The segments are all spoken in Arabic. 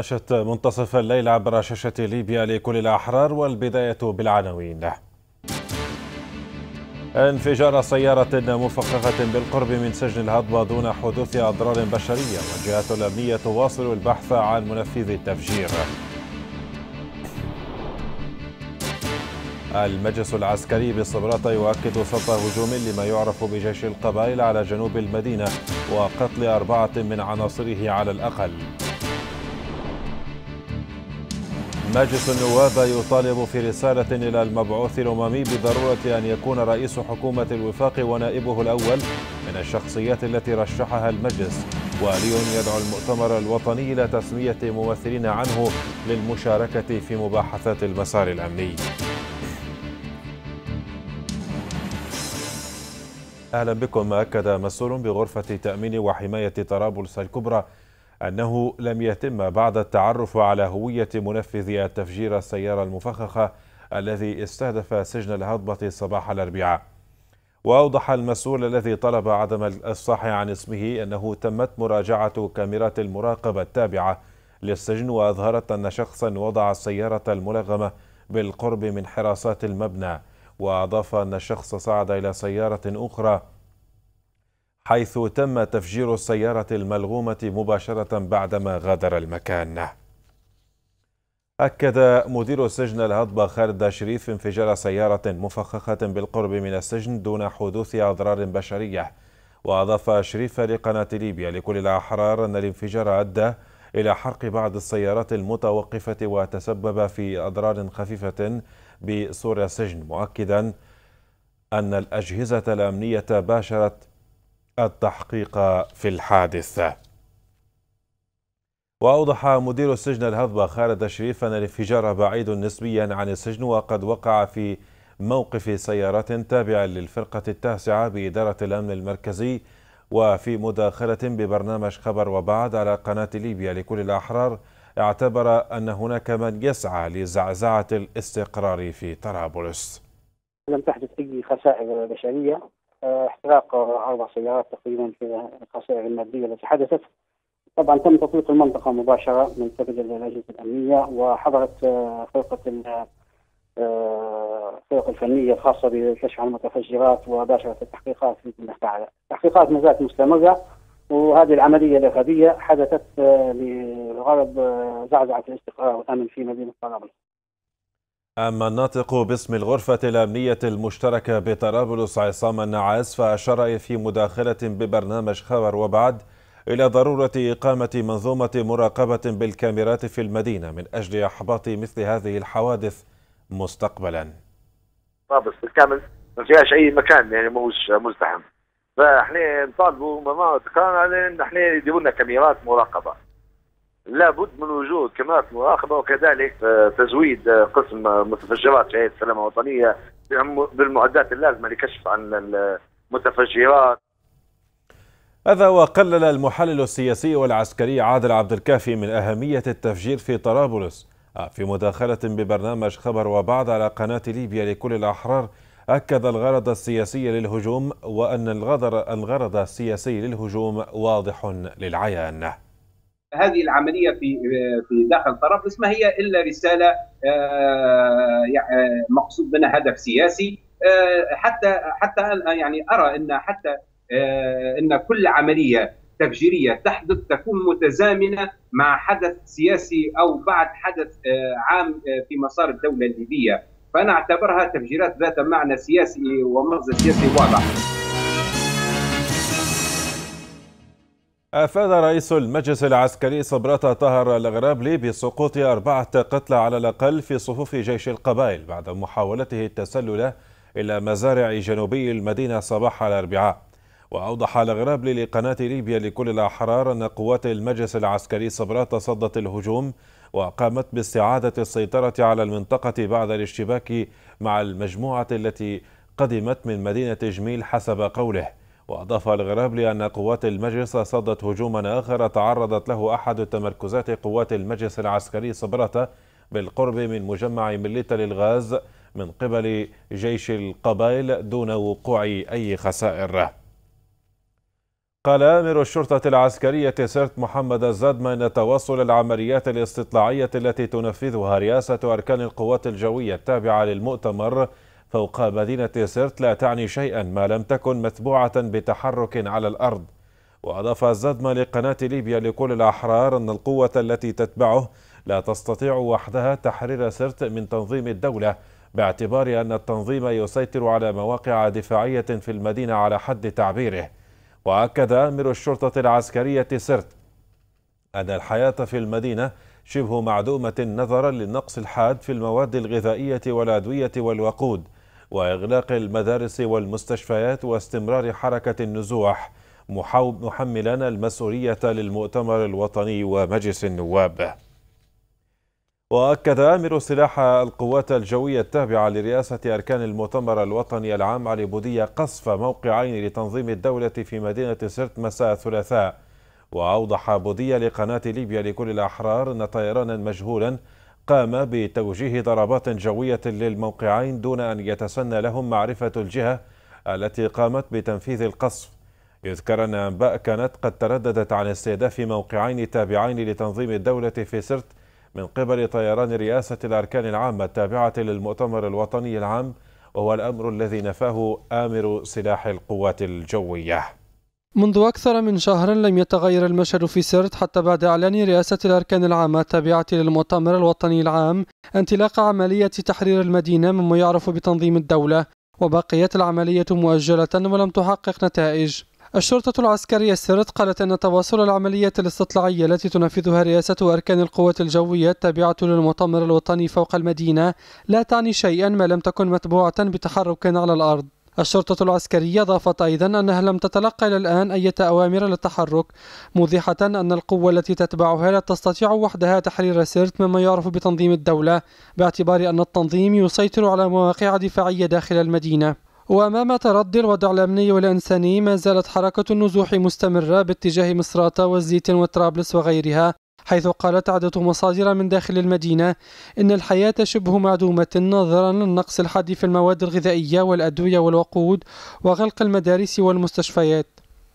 نشط منتصف الليل عبر شاشة ليبيا لكل الأحرار والبداية بالعناوين انفجار سيارة مفخخة بالقرب من سجن الهضبة دون حدوث أضرار بشرية والجهات الأمنية تواصل البحث عن منفذ التفجير المجلس العسكري بصبراتة يؤكد سط هجوم لما يعرف بجيش القبائل على جنوب المدينة وقتل أربعة من عناصره على الأقل مجلس النواب يطالب في رسالة إلى المبعوث الأممي بضرورة أن يكون رئيس حكومة الوفاق ونائبه الأول من الشخصيات التي رشحها المجلس ولي يدعو المؤتمر الوطني إلى تسمية ممثلين عنه للمشاركة في مباحثات المسار الأمني أهلا بكم أكد مسؤول بغرفة تأمين وحماية طرابلس الكبرى أنه لم يتم بعد التعرف على هوية منفذ التفجير السيارة المفخخة الذي استهدف سجن الهضبة صباح الأربعاء وأوضح المسؤول الذي طلب عدم الإفصاح عن اسمه أنه تمت مراجعة كاميرات المراقبة التابعة للسجن وأظهرت أن شخصا وضع السيارة الملغمة بالقرب من حراسات المبنى وأضاف أن الشخص صعد إلى سيارة أخرى حيث تم تفجير السيارة الملغومة مباشرة بعدما غادر المكان أكد مدير السجن الهضبة خالد شريف انفجار سيارة مفخخة بالقرب من السجن دون حدوث أضرار بشرية وأضاف شريف لقناة ليبيا لكل الأحرار أن الانفجار أدى إلى حرق بعض السيارات المتوقفة وتسبب في أضرار خفيفة بصور السجن مؤكدا أن الأجهزة الأمنية باشرت التحقيق في الحادث وأوضح مدير السجن الهضبة خالد الشريف أن الانفجار بعيد نسبيا عن السجن وقد وقع في موقف سيارات تابعة للفرقة التاسعة بإدارة الأمن المركزي وفي مداخلة ببرنامج خبر وبعد على قناة ليبيا لكل الأحرار اعتبر أن هناك من يسعى لزعزعة الاستقرار في طرابلس لم تحدث أي خسائر بشرية احتراق اربع سيارات تقريبا في الخسائر الماديه التي حدثت طبعا تم تطويق المنطقه مباشره من قبل الاجهزه الامنيه وحضرت آه، فرقه آه، الفرق الفنيه الخاصه بكشف المتفجرات وباشرت التحقيقات في المفاعل. التحقيقات ما زالت مستمره وهذه العمليه الارهابيه حدثت آه، لغرض زعزعه الاستقرار والامن في مدينه طرابلس. أما الناطق باسم الغرفة الأمنية المشتركة بطرابلس عصام النعاس فأشار في مداخلة ببرنامج خبر وبعد إلى ضرورة إقامة منظومة مراقبة بالكاميرات في المدينة من أجل إحباط مثل هذه الحوادث مستقبلا طرابلس بالكامل ما فيهاش أي مكان يعني ماهوش مزدحم فاحنا نطالبوا مناطقنا احنا يديروا لنا كاميرات مراقبة لابد من وجود كاميرات مراقبه وكذلك آه، تزويد آه، قسم متفجرات هيئه السلامه الوطنيه بالمعدات اللازمه لكشف عن المتفجرات هذا وقلل المحلل السياسي والعسكري عادل عبد الكافي من أهمية التفجير في طرابلس آه، في مداخلة ببرنامج خبر وبعد على قناة ليبيا لكل الأحرار أكد الغرض السياسي للهجوم وأن الغرض السياسي للهجوم واضح للعيان هذه العمليه في في داخل طرابلس ما هي الا رساله آه، آه، مقصود منها هدف سياسي آه، حتى حتى يعني ارى ان حتى ان كل عمليه تفجيريه تحدث تكون متزامنه مع حدث سياسي او بعد حدث عام في مسار الدوله الليبيه فانا اعتبرها تفجيرات ذات معنى سياسي ومغزى سياسي واضح أفاد رئيس المجلس العسكري صبرة طهر الغرابلي بسقوط أربعة قتلى على الأقل في صفوف جيش القبائل بعد محاولته التسلل إلى مزارع جنوبي المدينة صباح الأربعاء وأوضح الغرابلي لقناة ليبيا لكل الأحرار أن قوات المجلس العسكري صبرات صدت الهجوم وقامت باستعادة السيطرة على المنطقة بعد الاشتباك مع المجموعة التي قدمت من مدينة جميل حسب قوله وأضاف الغرابلي أن قوات المجلس صدت هجوما آخر تعرضت له أحد تمركزات قوات المجلس العسكري صبرة بالقرب من مجمع مليتا للغاز من قبل جيش القبائل دون وقوع أي خسائر قال آمر الشرطة العسكرية سرت محمد الزادم أن توصل العمليات الاستطلاعية التي تنفذها رئاسة أركان القوات الجوية التابعة للمؤتمر فوق مدينة سرت لا تعني شيئا ما لم تكن متبوعة بتحرك على الأرض وأضاف الزدمة لقناة ليبيا لكل الأحرار أن القوة التي تتبعه لا تستطيع وحدها تحرير سرت من تنظيم الدولة باعتبار أن التنظيم يسيطر على مواقع دفاعية في المدينة على حد تعبيره وأكد أمر الشرطة العسكرية سرت أن الحياة في المدينة شبه معدومة نظرا للنقص الحاد في المواد الغذائية والأدوية والوقود وإغلاق المدارس والمستشفيات واستمرار حركة النزوح محملا المسؤولية للمؤتمر الوطني ومجلس النواب وأكد آمر سلاح القوات الجوية التابعة لرئاسة أركان المؤتمر الوطني العام علي بودية قصف موقعين لتنظيم الدولة في مدينة سرت مساء الثلاثاء وأوضح بودية لقناة ليبيا لكل الأحرار أن طيرانا مجهولا قام بتوجيه ضربات جوية للموقعين دون أن يتسنى لهم معرفة الجهة التي قامت بتنفيذ القصف يذكر أن أنباء كانت قد ترددت عن استهداف موقعين تابعين لتنظيم الدولة في سرت من قبل طيران رئاسة الأركان العامة التابعة للمؤتمر الوطني العام وهو الأمر الذي نفاه آمر سلاح القوات الجوية منذ أكثر من شهر لم يتغير المشهد في سرت حتى بعد إعلان رئاسة الأركان العامة التابعة للمؤتمر الوطني العام انطلاق عملية تحرير المدينة مما يعرف بتنظيم الدولة وبقيت العملية مؤجلة ولم تحقق نتائج الشرطة العسكرية السرت قالت أن تواصل العملية الاستطلاعية التي تنفذها رئاسة أركان القوات الجوية التابعة للمؤتمر الوطني فوق المدينة لا تعني شيئا ما لم تكن متبوعة بتحرك على الأرض الشرطة العسكرية ضافت أيضا أنها لم تتلقى إلى الآن أي أوامر للتحرك موضحة أن القوة التي تتبعها لا تستطيع وحدها تحرير سرت مما يعرف بتنظيم الدولة باعتبار أن التنظيم يسيطر على مواقع دفاعية داخل المدينة وأمام تردي الوضع الأمني والإنساني ما زالت حركة النزوح مستمرة باتجاه مصراتة والزيتن وطرابلس وغيرها حيث قالت عدة مصادر من داخل المدينة إن الحياة شبه معدومة نظرا للنقص الحاد في المواد الغذائية والأدوية والوقود وغلق المدارس والمستشفيات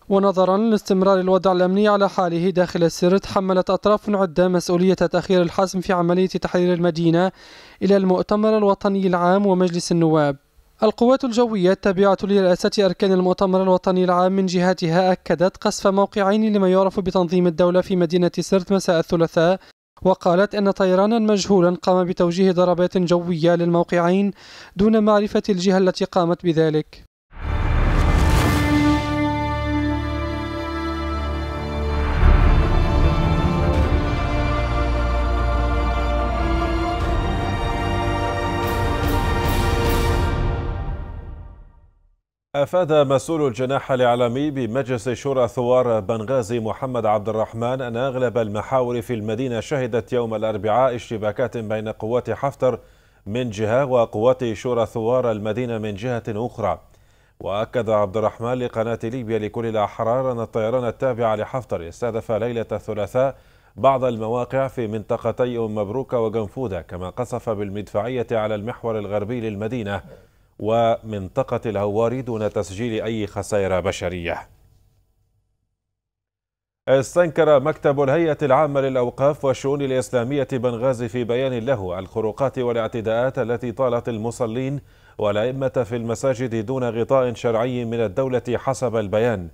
ونظرا لاستمرار الوضع الأمني على حاله داخل السر تحملت أطراف عدة مسؤولية تأخير الحسم في عملية تحرير المدينة إلى المؤتمر الوطني العام ومجلس النواب القوات الجوية التابعة لرئاسة أركان المؤتمر الوطني العام من جهتها أكدت قصف موقعين لما يعرف بتنظيم الدولة في مدينة سرت مساء الثلاثاء وقالت أن طيرانا مجهولا قام بتوجيه ضربات جوية للموقعين دون معرفة الجهة التي قامت بذلك أفاد مسؤول الجناح الإعلامي بمجلس شورى ثوار بنغازي محمد عبد الرحمن أن أغلب المحاور في المدينة شهدت يوم الأربعاء اشتباكات بين قوات حفتر من جهة وقوات شورى ثوار المدينة من جهة أخرى وأكد عبد الرحمن لقناة ليبيا لكل الأحرار أن الطيران التابع لحفتر استهدف ليلة الثلاثاء بعض المواقع في منطقتي أم مبروكة وجنفودة كما قصف بالمدفعية على المحور الغربي للمدينة ومنطقة الهواري دون تسجيل أي خسائر بشرية استنكر مكتب الهيئة العامة للأوقاف والشؤون الإسلامية بنغازي في بيان له الخروقات والاعتداءات التي طالت المصلين والأئمة في المساجد دون غطاء شرعي من الدولة حسب البيان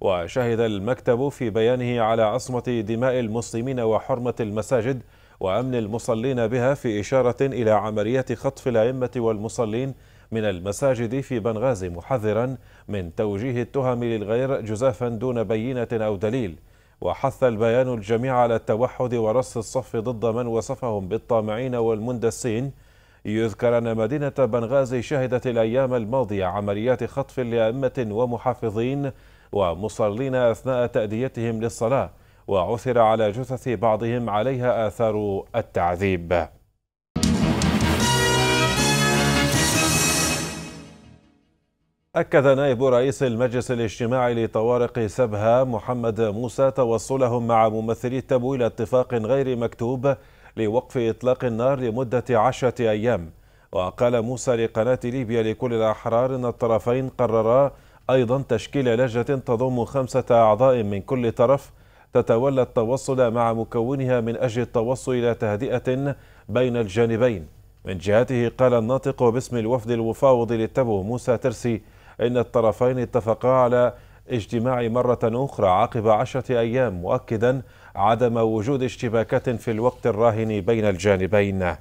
وشهد المكتب في بيانه على عصمة دماء المسلمين وحرمة المساجد وأمن المصلين بها في إشارة إلى عمليات خطف الأئمة والمصلين من المساجد في بنغازي محذرا من توجيه التهم للغير جزافا دون بينة أو دليل وحث البيان الجميع على التوحد ورص الصف ضد من وصفهم بالطامعين والمندسين يذكر أن مدينة بنغازي شهدت الأيام الماضية عمليات خطف لأئمة ومحافظين ومصلين أثناء تأديتهم للصلاة وعثر على جثث بعضهم عليها آثار التعذيب أكد نائب رئيس المجلس الاجتماعي لطوارق سبها محمد موسى توصلهم مع ممثلي التبو إلى اتفاق غير مكتوب لوقف إطلاق النار لمدة عشرة أيام وقال موسى لقناة ليبيا لكل الأحرار أن الطرفين قررا أيضا تشكيل لجنة تضم خمسة أعضاء من كل طرف تتولى التوصل مع مكونها من أجل التوصل إلى تهدئة بين الجانبين من جهته قال الناطق باسم الوفد المفاوض للتبو موسى ترسي إن الطرفين اتفقا على اجتماع مرة أخرى عقب عشرة أيام مؤكدا عدم وجود اشتباكات في الوقت الراهن بين الجانبين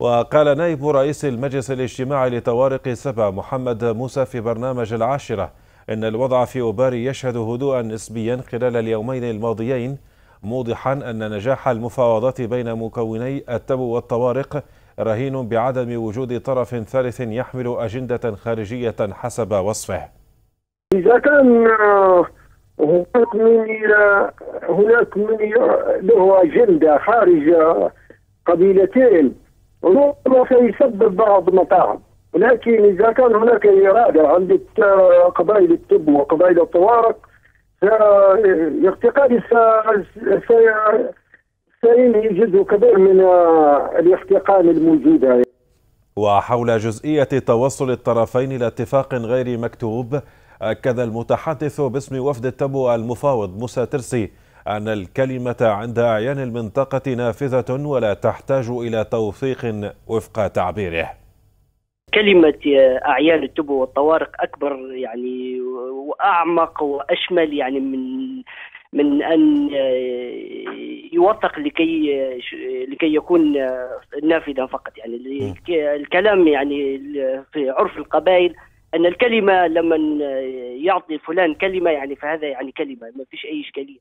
وقال نائب رئيس المجلس الاجتماعي لطوارق سبع محمد موسى في برنامج العاشرة إن الوضع في أوباري يشهد هدوءا نسبيا خلال اليومين الماضيين موضحا أن نجاح المفاوضات بين مكوني التبو والطوارق رهين بعدم وجود طرف ثالث يحمل أجندة خارجية حسب وصفه إذا كان آه، هناك من هناك من له أجندة خارج قبيلتين ربما سيسبب بعض المطاعم لكن إذا كان هناك إرادة عند قبائل التب وقبائل الطوارق اعتقادي فإن يوجد كبير من آه، الاحتقان الموجودة وحول جزئية توصل الطرفين إلى اتفاق غير مكتوب أكد المتحدث باسم وفد التبو المفاوض موسى ترسي أن الكلمة عند أعيان المنطقة نافذة ولا تحتاج إلى توثيق وفق تعبيره كلمة آه، أعيان التبو والطوارق أكبر يعني وأعمق وأشمل يعني من من ان آه، يوثق لكي آه، لكي يكون آه، نافذا فقط يعني الكلام يعني في عرف القبائل ان الكلمه لما يعطي فلان كلمه يعني فهذا يعني كلمه ما فيش اي اشكاليه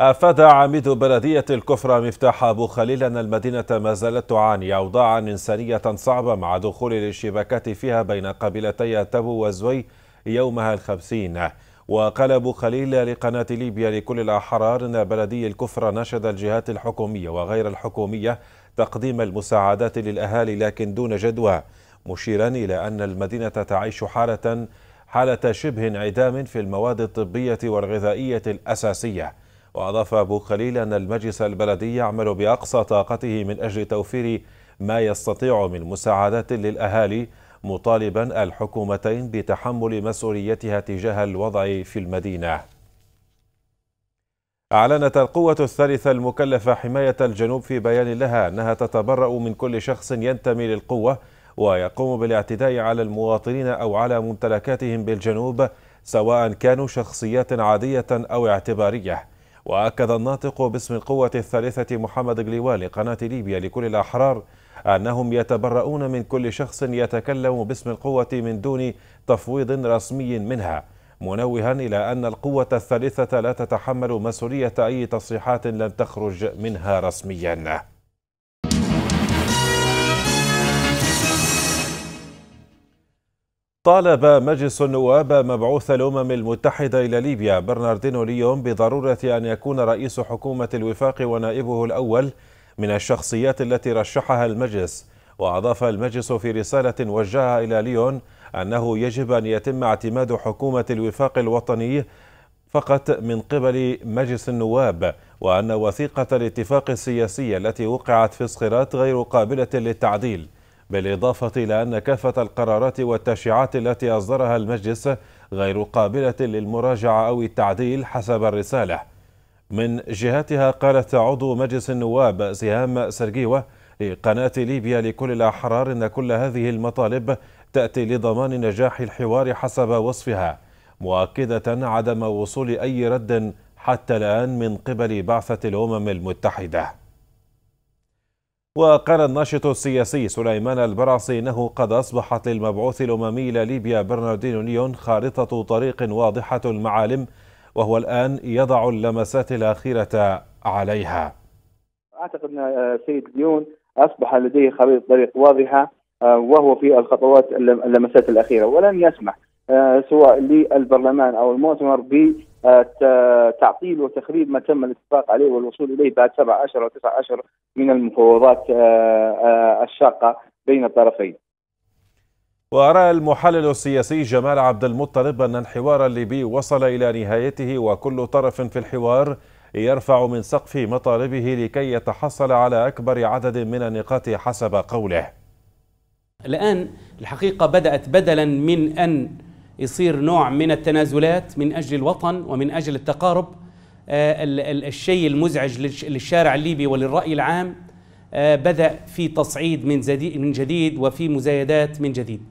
افاد عميد بلديه الكفره مفتاح ابو خليل ان المدينه ما زالت تعاني اوضاعا انسانيه صعبه مع دخول الاشتباكات فيها بين قبيلتي تبو وزوي يومها الخمسين وقال أبو خليل لقناة ليبيا لكل الأحرار أن بلدي الكفر نشد الجهات الحكومية وغير الحكومية تقديم المساعدات للأهالي لكن دون جدوى مشيرا إلى أن المدينة تعيش حالة حالة شبه انعدام في المواد الطبية والغذائية الأساسية وأضاف أبو خليل أن المجلس البلدي يعمل بأقصى طاقته من أجل توفير ما يستطيع من مساعدات للأهالي مطالبا الحكومتين بتحمل مسؤوليتها تجاه الوضع في المدينة أعلنت القوة الثالثة المكلفة حماية الجنوب في بيان لها أنها تتبرأ من كل شخص ينتمي للقوة ويقوم بالاعتداء على المواطنين أو على ممتلكاتهم بالجنوب سواء كانوا شخصيات عادية أو اعتبارية وأكد الناطق باسم القوة الثالثة محمد قليوال لقناة ليبيا لكل الأحرار أنهم يتبرؤون من كل شخص يتكلم باسم القوة من دون تفويض رسمي منها منوها إلى أن القوة الثالثة لا تتحمل مسؤولية أي تصريحات لم تخرج منها رسميا طالب مجلس النواب مبعوث الأمم المتحدة إلى ليبيا برناردينو ليون بضرورة أن يكون رئيس حكومة الوفاق ونائبه الأول من الشخصيات التي رشحها المجلس وأضاف المجلس في رسالة وجهها إلى ليون أنه يجب أن يتم اعتماد حكومة الوفاق الوطني فقط من قبل مجلس النواب وأن وثيقة الاتفاق السياسي التي وقعت في صخرات غير قابلة للتعديل بالإضافة إلى أن كافة القرارات والتشريعات التي أصدرها المجلس غير قابلة للمراجعة أو التعديل حسب الرسالة من جهتها قالت عضو مجلس النواب سهام سرجيوة لقناة ليبيا لكل الأحرار أن كل هذه المطالب تأتي لضمان نجاح الحوار حسب وصفها مؤكدة عدم وصول أي رد حتى الآن من قبل بعثة الأمم المتحدة وقال الناشط السياسي سليمان البرعسي انه قد اصبحت للمبعوث الاممي الى ليبيا برناردينو نيون خارطه طريق واضحه المعالم وهو الآن يضع اللمسات الأخيرة عليها أعتقد أن آه، سيد ديون أصبح لديه خريطة طريق واضحة آه، وهو في الخطوات اللمسات الأخيرة ولن يسمح آه، سواء للبرلمان أو المؤتمر بتعطيل وتخريب ما تم الاتفاق عليه والوصول اليه بعد سبع اشهر او تسع اشهر من المفاوضات الشاقه بين الطرفين. وأرى المحلل السياسي جمال عبد المطلب أن الحوار الليبي وصل إلى نهايته وكل طرف في الحوار يرفع من سقف مطالبه لكي يتحصل على أكبر عدد من النقاط حسب قوله الآن الحقيقة بدأت بدلا من أن يصير نوع من التنازلات من أجل الوطن ومن أجل التقارب آه، الشيء المزعج للشارع الليبي وللرأي العام آه، بدأ في تصعيد من جديد وفي مزايدات من جديد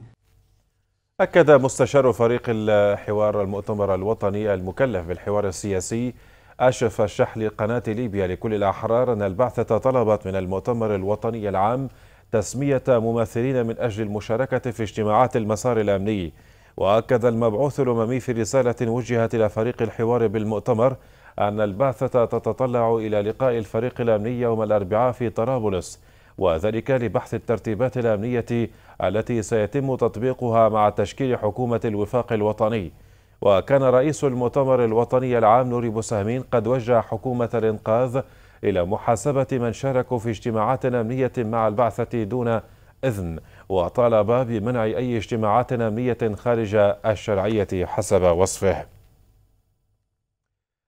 أكد مستشار فريق الحوار المؤتمر الوطني المكلف بالحوار السياسي أشرف الشحل قناة ليبيا لكل الأحرار أن البعثة طلبت من المؤتمر الوطني العام تسمية ممثلين من أجل المشاركة في اجتماعات المسار الأمني وأكد المبعوث الأممي في رسالة وجهت إلى فريق الحوار بالمؤتمر أن البعثة تتطلع إلى لقاء الفريق الأمني يوم الأربعاء في طرابلس وذلك لبحث الترتيبات الأمنية التي سيتم تطبيقها مع تشكيل حكومة الوفاق الوطني وكان رئيس المؤتمر الوطني العام نوري بوسامين قد وجه حكومة الإنقاذ إلى محاسبة من شاركوا في اجتماعات أمنية مع البعثة دون إذن وطالب بمنع أي اجتماعات أمنية خارج الشرعية حسب وصفه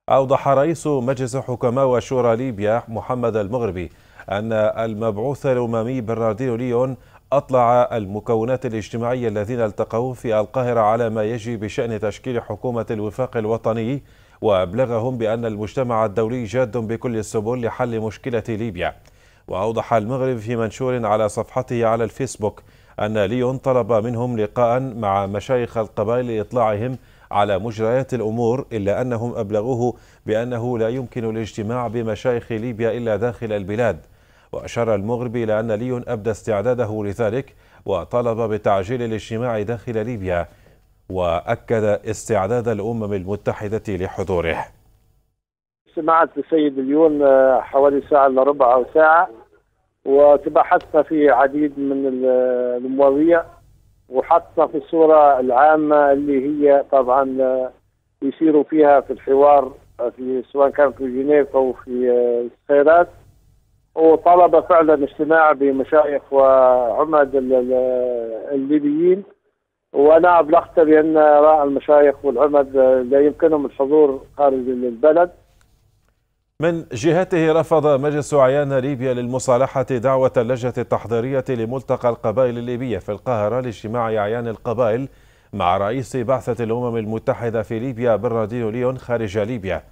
أوضح رئيس مجلس حكماء وشورى ليبيا محمد المغربي أن المبعوث الأممي برناردينو ليون أطلع المكونات الاجتماعية الذين التقوا في القاهرة على ما يجري بشأن تشكيل حكومة الوفاق الوطني وأبلغهم بأن المجتمع الدولي جاد بكل السبل لحل مشكلة ليبيا وأوضح المغرب في منشور على صفحته على الفيسبوك أن ليون طلب منهم لقاء مع مشايخ القبائل لإطلاعهم على مجريات الأمور إلا أنهم أبلغوه بأنه لا يمكن الاجتماع بمشايخ ليبيا إلا داخل البلاد وأشار المغربي إلى أن ليون أبدى استعداده لذلك وطلب بتعجيل الاجتماع داخل ليبيا وأكد استعداد الأمم المتحدة لحضوره سمعت السيد ليون آه، حوالي ساعة إلا ربع أو ساعة وتبحثنا في عديد من المواضيع وحطنا في الصورة العامة اللي هي طبعا آه، يسيروا فيها في الحوار آه، في سواء كان في جنيف أو في الخيرات وطلب فعلا اجتماع بمشايخ وعمد الليبيين وانا ابلغت بان راى المشايخ والعمد لا يمكنهم الحضور خارج البلد من جهته رفض مجلس عيان ليبيا للمصالحة دعوة اللجنة التحضيرية لملتقى القبائل الليبية في القاهرة لاجتماع أعيان القبائل مع رئيس بعثة الأمم المتحدة في ليبيا برناردينو ليون خارج ليبيا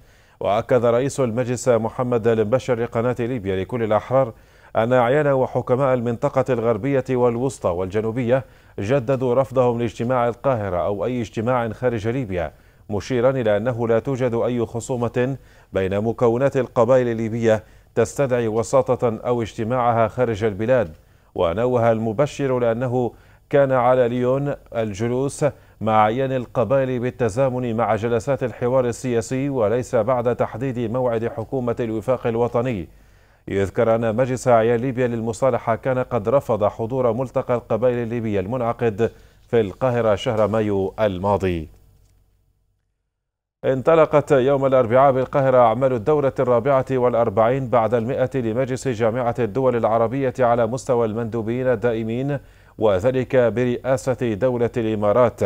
وأكد رئيس المجلس محمد المبشر لقناة ليبيا لكل الأحرار أن أعيان وحكماء المنطقة الغربية والوسطى والجنوبية جددوا رفضهم لاجتماع القاهرة أو أي اجتماع خارج ليبيا مشيرا إلى أنه لا توجد أي خصومة بين مكونات القبائل الليبية تستدعي وساطة أو اجتماعها خارج البلاد ونوه المبشر لأنه كان على ليون الجلوس مع عيان القبائل بالتزامن مع جلسات الحوار السياسي وليس بعد تحديد موعد حكومة الوفاق الوطني يذكر أن مجلس أعيان ليبيا للمصالحة كان قد رفض حضور ملتقى القبائل الليبية المنعقد في القاهرة شهر مايو الماضي انطلقت يوم الأربعاء بالقاهرة أعمال الدورة الرابعة والأربعين بعد المئة لمجلس جامعة الدول العربية على مستوى المندوبين الدائمين وذلك برئاسة دولة الإمارات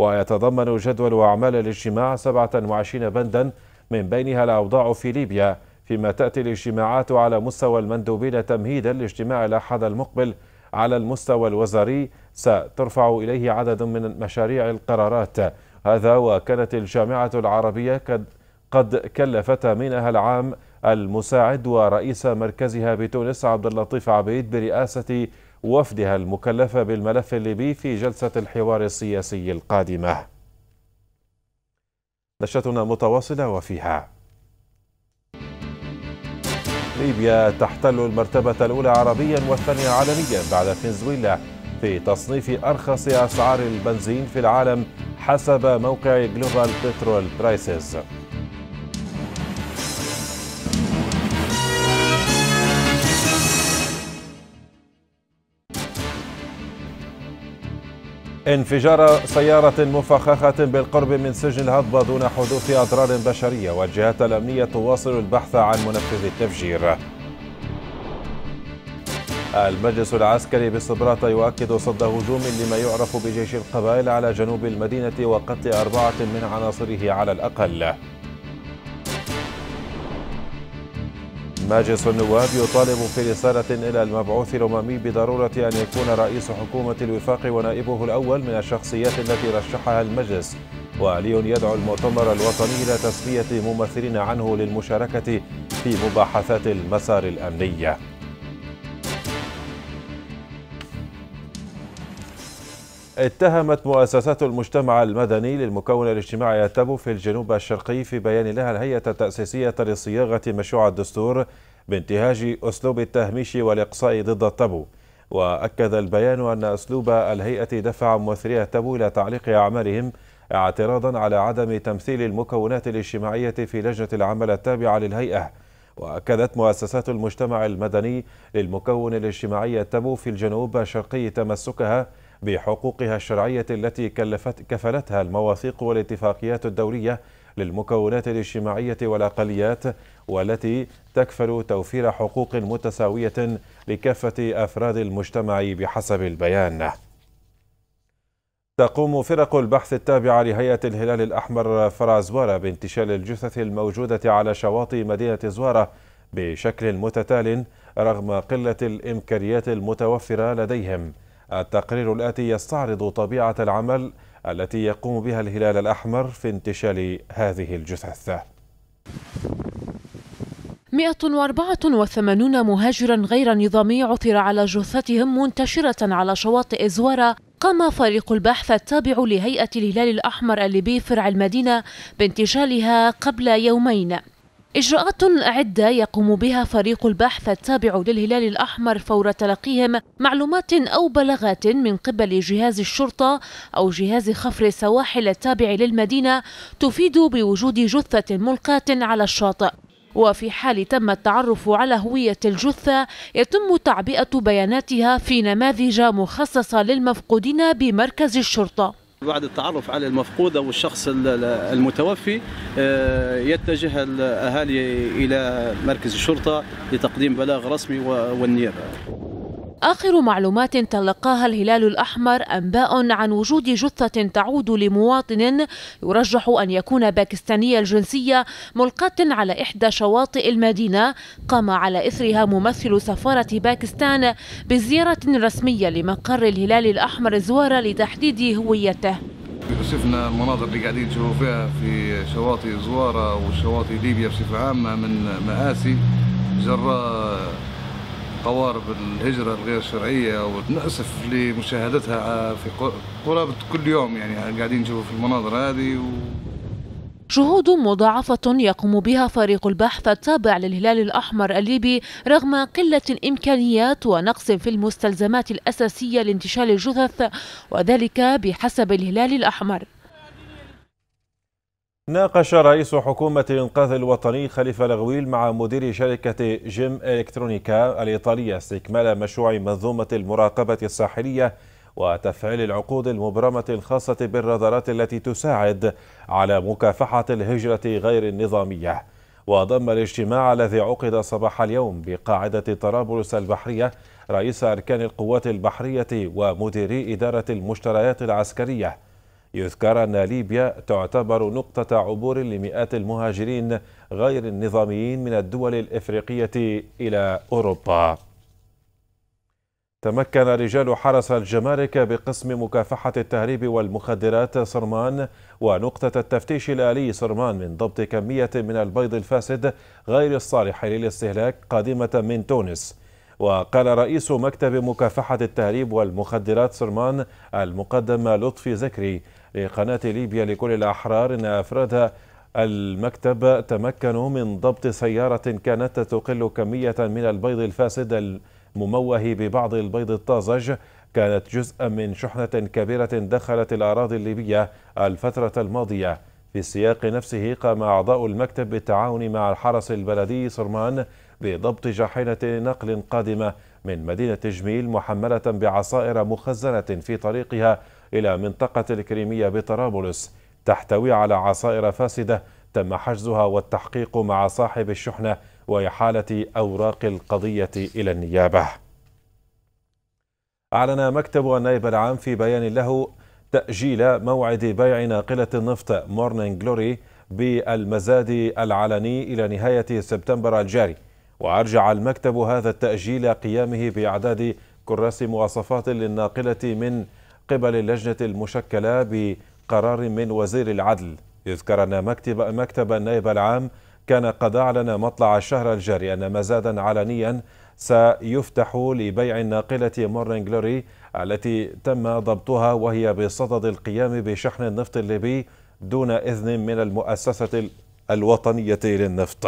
ويتضمن جدول أعمال الاجتماع 27 بندا من بينها الأوضاع في ليبيا فيما تأتي الاجتماعات على مستوى المندوبين تمهيدا لاجتماع الأحد المقبل على المستوى الوزاري سترفع إليه عدد من مشاريع القرارات هذا وكانت الجامعة العربية قد كلفت منها العام المساعد ورئيس مركزها بتونس عبد اللطيف عبيد برئاسة وفدها المكلفة بالملف الليبي في جلسة الحوار السياسي القادمة نشرتنا متواصلة وفيها ليبيا تحتل المرتبة الأولى عربيا والثانية عالميا بعد فنزويلا في تصنيف أرخص أسعار البنزين في العالم حسب موقع جلوبال بترول برايسز انفجار سيارة مفخخة بالقرب من سجن الهضبة دون حدوث أضرار بشرية والجهات الأمنية تواصل البحث عن منفذ التفجير المجلس العسكري بصبراتة يؤكد صد هجوم لما يعرف بجيش القبائل على جنوب المدينة وقتل أربعة من عناصره على الأقل مجلس النواب يطالب في رسالة إلى المبعوث الأممي بضرورة أن يكون رئيس حكومة الوفاق ونائبه الأول من الشخصيات التي رشحها المجلس وعلي يدعو المؤتمر الوطني إلى تسمية ممثلين عنه للمشاركة في مباحثات المسار الأمنية اتهمت مؤسسات المجتمع المدني للمكون الاجتماعي التبو في الجنوب الشرقي في بيان لها الهيئة التأسيسية لصياغة مشروع الدستور بانتهاج أسلوب التهميش والإقصاء ضد التبو وأكد البيان أن أسلوب الهيئة دفع ممثلي التبو إلى تعليق أعمالهم اعتراضا على عدم تمثيل المكونات الاجتماعية في لجنة العمل التابعة للهيئة وأكدت مؤسسات المجتمع المدني للمكون الاجتماعي التبو في الجنوب الشرقي تمسكها بحقوقها الشرعية التي كلفت كفلتها المواثيق والاتفاقيات الدولية للمكونات الاجتماعية والأقليات والتي تكفل توفير حقوق متساوية لكافة أفراد المجتمع بحسب البيان تقوم فرق البحث التابعة لهيئة الهلال الأحمر فرع زوارة بانتشال الجثث الموجودة على شواطئ مدينة زوارة بشكل متتال رغم قلة الإمكانيات المتوفرة لديهم التقرير الآتي يستعرض طبيعة العمل التي يقوم بها الهلال الأحمر في انتشال هذه الجثث 184 مهاجرا غير نظامي عثر على جثتهم منتشرة على شواطئ زوارة قام فريق البحث التابع لهيئة الهلال الأحمر الليبي فرع المدينة بانتشالها قبل يومين إجراءات عدة يقوم بها فريق البحث التابع للهلال الأحمر فور تلقيهم معلومات أو بلاغات من قبل جهاز الشرطة أو جهاز خفر السواحل التابع للمدينة تفيد بوجود جثة ملقاة على الشاطئ وفي حال تم التعرف على هوية الجثة يتم تعبئة بياناتها في نماذج مخصصة للمفقودين بمركز الشرطة بعد التعرف على المفقود او الشخص المتوفي آه، يتجه الأهالي إلى مركز الشرطة لتقديم بلاغ رسمي والنيابة آخر معلومات تلقاها الهلال الأحمر أنباء عن وجود جثة تعود لمواطن يرجح أن يكون باكستاني الجنسية ملقاة على إحدى شواطئ المدينة قام على إثرها ممثل سفارة باكستان بزيارة رسمية لمقر الهلال الأحمر زوارة لتحديد هويته شفنا المناظر اللي قاعدين نشوفوا فيها في شواطئ زوارة وشواطئ ليبيا بصفة عامة من مآسي جراء قوارب الهجرة الغير شرعية ونأسف لمشاهدتها في قرابة كل يوم يعني قاعدين نشوف المناظر هذه و... جهود مضاعفة يقوم بها فريق البحث التابع للهلال الأحمر الليبي رغم قلة الإمكانيات ونقص في المستلزمات الأساسية لانتشال الجثث وذلك بحسب الهلال الأحمر ناقش رئيس حكومة الإنقاذ الوطني خليفة لغويل مع مدير شركة جيم إلكترونيكا الإيطالية استكمال مشروع منظومة المراقبة الساحلية وتفعيل العقود المبرمة الخاصة بالرادارات التي تساعد على مكافحة الهجرة غير النظامية وضم الاجتماع الذي عقد صباح اليوم بقاعدة طرابلس البحرية رئيس أركان القوات البحرية ومديري إدارة المشتريات العسكرية يذكر أن ليبيا تعتبر نقطة عبور لمئات المهاجرين غير النظاميين من الدول الإفريقية إلى أوروبا تمكن رجال حرس الجمارك بقسم مكافحة التهريب والمخدرات صرمان ونقطة التفتيش الآلي صرمان من ضبط كمية من البيض الفاسد غير الصالح للاستهلاك قادمة من تونس وقال رئيس مكتب مكافحة التهريب والمخدرات صرمان المقدم لطفي زكري لقناة ليبيا لكل الأحرار أن أفراد المكتب تمكنوا من ضبط سيارة كانت تقل كمية من البيض الفاسد المموه ببعض البيض الطازج كانت جزءا من شحنة كبيرة دخلت الأراضي الليبية الفترة الماضية في السياق نفسه قام أعضاء المكتب بالتعاون مع الحرس البلدي صرمان بضبط جاحنة نقل قادمة من مدينة جميل محملة بعصائر مخزنة في طريقها إلى منطقة الكريمية بطرابلس تحتوي على عصائر فاسدة تم حجزها والتحقيق مع صاحب الشحنة وإحالة أوراق القضية إلى النيابة أعلن مكتب النائب العام في بيان له تأجيل موعد بيع ناقلة النفط مورنينغ جلوري بالمزاد العلني إلى نهاية سبتمبر الجاري وأرجع المكتب هذا التأجيل قيامه بإعداد كراس مواصفات للناقلة من قبل اللجنة المشكلة بقرار من وزير العدل يذكر أن مكتب, مكتب النائب العام كان قد أعلن مطلع الشهر الجاري أن مزادا علنيا سيفتح لبيع ناقلة لوري التي تم ضبطها وهي بصدد القيام بشحن النفط الليبي دون إذن من المؤسسة الوطنية للنفط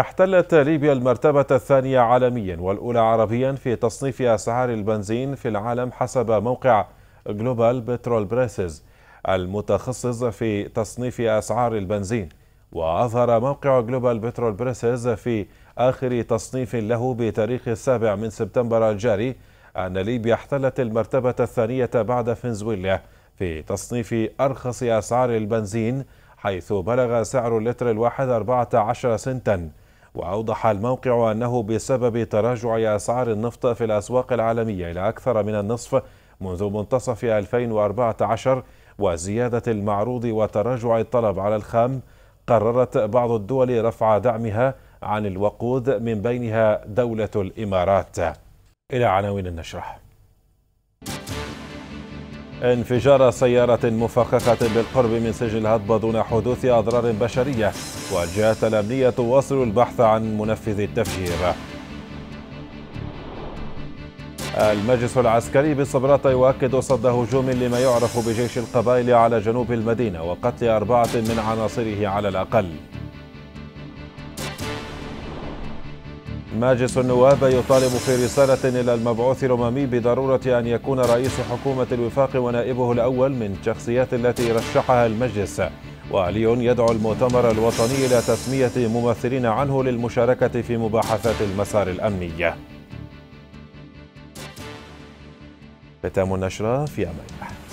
احتلت ليبيا المرتبة الثانية عالميا والأولى عربيا في تصنيف أسعار البنزين في العالم حسب موقع جلوبال بترول بريسز المتخصص في تصنيف أسعار البنزين وأظهر موقع جلوبال بترول بريسز في آخر تصنيف له بتاريخ السابع من سبتمبر الجاري أن ليبيا احتلت المرتبة الثانية بعد فنزويلا في تصنيف أرخص أسعار البنزين حيث بلغ سعر اللتر الواحد 14 سنتاً وأوضح الموقع أنه بسبب تراجع أسعار النفط في الأسواق العالمية إلى أكثر من النصف منذ منتصف 2014 وزيادة المعروض وتراجع الطلب على الخام قررت بعض الدول رفع دعمها عن الوقود من بينها دولة الإمارات إلى عناوين النشره انفجار سيارة مفخخة بالقرب من سجن الهضبة دون حدوث أضرار بشرية والجهات الأمنية تواصل البحث عن منفذ التفجير المجلس العسكري بصبراتة يؤكد صد هجوم لما يعرف بجيش القبائل على جنوب المدينة وقتل أربعة من عناصره على الأقل مجلس النواب يطالب في رسالة إلى المبعوث الأممي بضرورة أن يكون رئيس حكومة الوفاق ونائبه الأول من الشخصيات التي رشحها المجلس وعلي يدعو المؤتمر الوطني إلى تسمية ممثلين عنه للمشاركة في مباحثات المسار الأمنية ختام النشرة في أمان الله